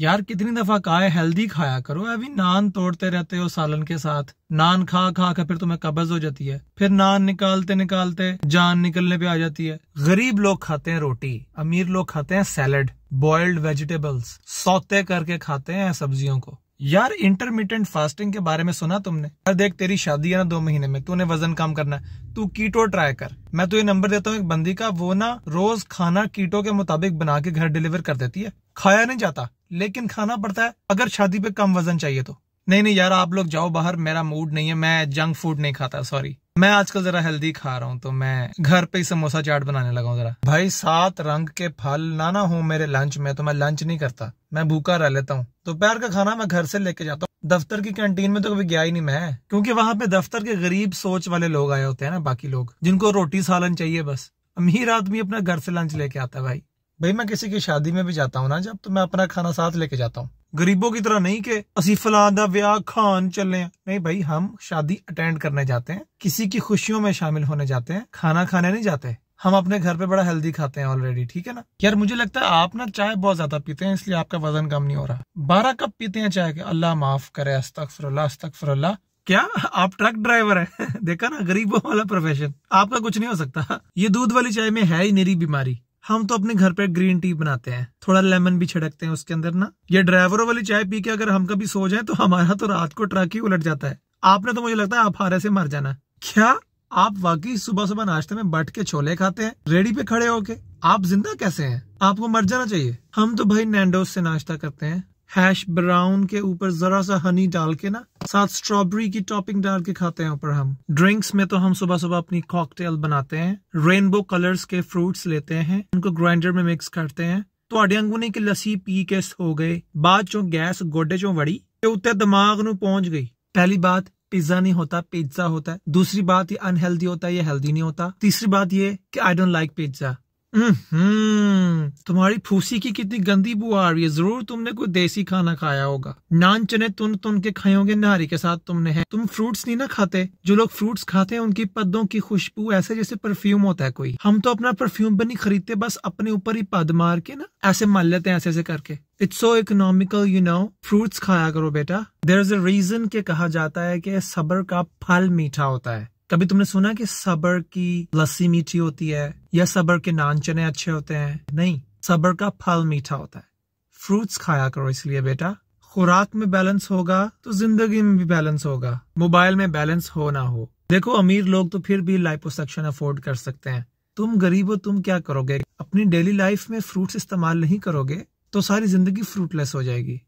यार कितनी दफा कहा है हेल्दी खाया करो अभी नान तोड़ते रहते हो सालन के साथ नान खा खा कर फिर तुम्हें कब्ज हो जाती है फिर नान निकालते निकालते जान निकलने पे आ जाती है गरीब लोग खाते हैं रोटी अमीर लोग खाते हैं सैलड बॉइल्ड वेजिटेबल्स सौते करके खाते हैं सब्जियों को यार इंटरमीडियंट फास्टिंग के बारे में सुना तुमने यार देख तेरी शादी है ना दो महीने में तूने वजन कम करना है तू कीटो ट्राई कर मैं तो ये नंबर देता हूँ एक बंदी का वो ना रोज खाना कीटो के मुताबिक बना के घर डिलीवर कर देती है खाया नहीं जाता लेकिन खाना पड़ता है अगर शादी पे कम वजन चाहिए तो नहीं नहीं यार आप लोग जाओ बाहर मेरा मूड नहीं है मैं जंक फूड नहीं खाता सॉरी मैं आजकल जरा हेल्दी खा रहा हूँ तो मैं घर पे ही समोसा चाट बनाने लगा हूँ जरा भाई सात रंग के फल ना ना हो मेरे लंच में तो मैं लंच नहीं करता मैं भूखा रह लेता हूँ दोपहर का खाना मैं घर से लेके जाता हूँ दफ्तर की कैंटीन में तो कभी गया ही नहीं मैं क्योंकि वहां पे दफ्तर के गरीब सोच वाले लोग आए होते हैं ना बाकी लोग जिनको रोटी सालन चाहिए बस अमीर आदमी अपना घर से लंच लेके आता है भाई भाई मैं किसी की शादी में भी जाता हूँ ना जब तो मैं अपना खाना साथ लेके जाता हूँ गरीबों की तरह नहीं के असी फला का खान चले नहीं भाई हम शादी अटेंड करने जाते हैं किसी की खुशियों में शामिल होने जाते हैं खाना खाने नहीं जाते हम अपने घर पे बड़ा हेल्दी खाते हैं ऑलरेडी ठीक है ना यार मुझे लगता है आप ना चाय बहुत ज्यादा पीते हैं इसलिए आपका वजन कम नहीं हो रहा बारह कप पीते हैं चाय के अल्लाह माफ करे अस्तफरल्ला अस्तफरल्ला क्या आप ट्रक ड्राइवर है देखा ना गरीबों वाला प्रोफेशन आपका कुछ नहीं हो सकता ये दूध वाली चाय में है ही मेरी बीमारी हम तो अपने घर पे ग्रीन टी बनाते हैं थोड़ा लेमन भी छिड़कते हैं उसके अंदर ना ये ड्राइवरों वाली चाय पी के अगर हम कभी सो जाए तो हमारा तो रात को ट्रक ही उलट जाता है आपने तो मुझे लगता है आप हारे से मर जाना क्या आप वाकई सुबह सुबह नाश्ते में बट के छोले खाते हैं रेडी पे खड़े होके आप जिंदा कैसे हैं आपको मर जाना चाहिए हम तो भाई नैंडोज से नाश्ता करते हैं हैश ब्राउन के ऊपर जरा सा हनी डाल के ना साथ स्ट्रॉबेरी की टॉपिंग डाल के खाते हैं ऊपर हम ड्रिंक्स में तो हम सुबह सुबह अपनी कॉकटेल बनाते हैं रेनबो कलर्स के फ्रूट्स लेते हैं उनको ग्राइंडर में मिक्स करते हैं तो अंगूनी की लस्सी पी के हो गए बाद चो गैस गोडे चो वड़ी ਤੇ दिमाग ਦਿਮਾਗ पहुंच गई पहली बात पिज्जा नहीं होता पिज्जा होता है दूसरी बात ये अनहेल्दी होता है ये हेल्दी नहीं होता तीसरी बात ये कि I don't like pizza hmm, तुम्हारी फूसी की कितनी गंदी बू आ रही है जरूर तुमने कोई देसी खाना खाया होगा नान चने तुन तुन के खाए होंगे नहारी के साथ तुमने है तुम फ्रूट्स नहीं ना खाते जो लोग फ्रूट्स खाते हैं उनकी पदों की खुशबू ऐसे जैसे परफ्यूम होता है कोई हम तो अपना परफ्यूम भी नहीं खरीदते बस अपने ऊपर ही पद मार के ना ऐसे मान लेते हैं ऐसे ऐसे करके it's so economical you know fruits खाया करो बेटा देर इज अ रीजन के कहा जाता है कि सबर का फल मीठा होता है कभी तुमने सुना कि सबर की लस्सी मीठी होती है या सबर के नान चने अच्छे होते हैं नहीं सबर का फल मीठा होता है फ्रूट्स खाया करो इसलिए बेटा खुराक में बैलेंस होगा तो जिंदगी में भी बैलेंस होगा मोबाइल में बैलेंस हो ना हो देखो अमीर लोग तो फिर भी लाइपोसेक्शन अफोर्ड कर सकते हैं तुम गरीब हो तुम क्या करोगे अपनी डेली लाइफ में फ्रूट्स इस्तेमाल नहीं करोगे तो सारी जिंदगी फ्रूटलेस हो जाएगी